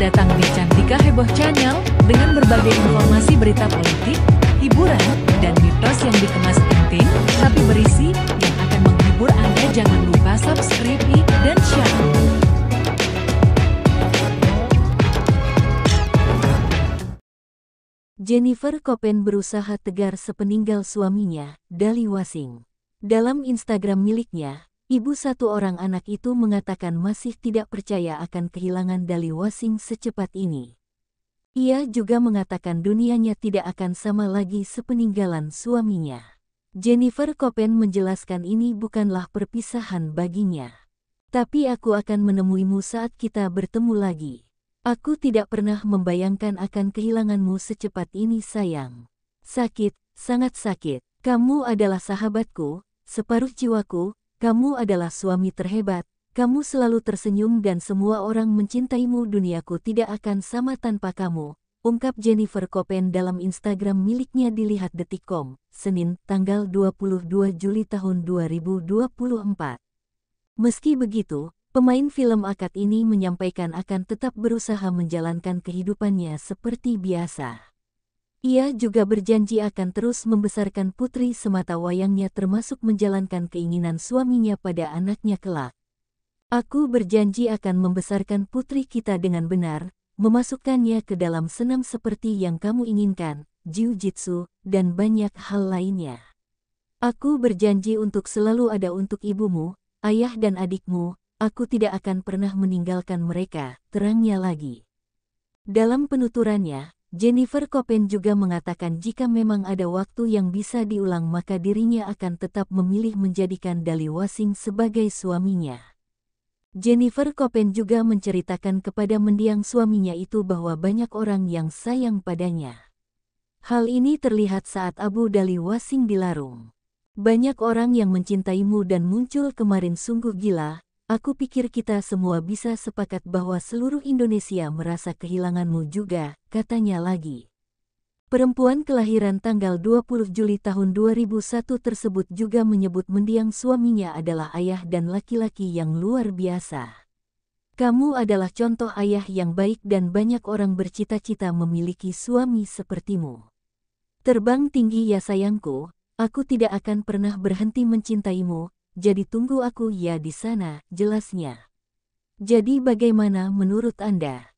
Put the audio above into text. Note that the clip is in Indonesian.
datang di Cantika Heboh Channel dengan berbagai informasi berita politik, hiburan, dan mitos yang dikemas penting tapi berisi yang akan menghibur Anda. Jangan lupa subscribe dan share. Jennifer Copen berusaha tegar sepeninggal suaminya, Dali Wasing. Dalam Instagram miliknya, Ibu satu orang anak itu mengatakan masih tidak percaya akan kehilangan Dali Wasing secepat ini. Ia juga mengatakan dunianya tidak akan sama lagi sepeninggalan suaminya. Jennifer Copen menjelaskan ini bukanlah perpisahan baginya. Tapi aku akan menemuimu saat kita bertemu lagi. Aku tidak pernah membayangkan akan kehilanganmu secepat ini sayang. Sakit, sangat sakit. Kamu adalah sahabatku, separuh jiwaku, kamu adalah suami terhebat, kamu selalu tersenyum dan semua orang mencintaimu duniaku tidak akan sama tanpa kamu, ungkap Jennifer Copen dalam Instagram miliknya dilihat detikcom, Senin, tanggal 22 Juli tahun 2024. Meski begitu, pemain film akad ini menyampaikan akan tetap berusaha menjalankan kehidupannya seperti biasa. Ia juga berjanji akan terus membesarkan putri semata wayangnya termasuk menjalankan keinginan suaminya pada anaknya kelak. Aku berjanji akan membesarkan putri kita dengan benar, memasukkannya ke dalam senam seperti yang kamu inginkan, jiu-jitsu, dan banyak hal lainnya. Aku berjanji untuk selalu ada untuk ibumu, ayah dan adikmu, aku tidak akan pernah meninggalkan mereka, terangnya lagi. Dalam penuturannya, Jennifer Copen juga mengatakan jika memang ada waktu yang bisa diulang maka dirinya akan tetap memilih menjadikan Dali Wasing sebagai suaminya. Jennifer Copen juga menceritakan kepada mendiang suaminya itu bahwa banyak orang yang sayang padanya. Hal ini terlihat saat Abu Dali Wasing dilarung. Banyak orang yang mencintaimu dan muncul kemarin sungguh gila, Aku pikir kita semua bisa sepakat bahwa seluruh Indonesia merasa kehilanganmu juga, katanya lagi. Perempuan kelahiran tanggal 20 Juli tahun 2001 tersebut juga menyebut mendiang suaminya adalah ayah dan laki-laki yang luar biasa. Kamu adalah contoh ayah yang baik dan banyak orang bercita-cita memiliki suami sepertimu. Terbang tinggi ya sayangku, aku tidak akan pernah berhenti mencintaimu, jadi tunggu aku ya di sana, jelasnya. Jadi bagaimana menurut Anda?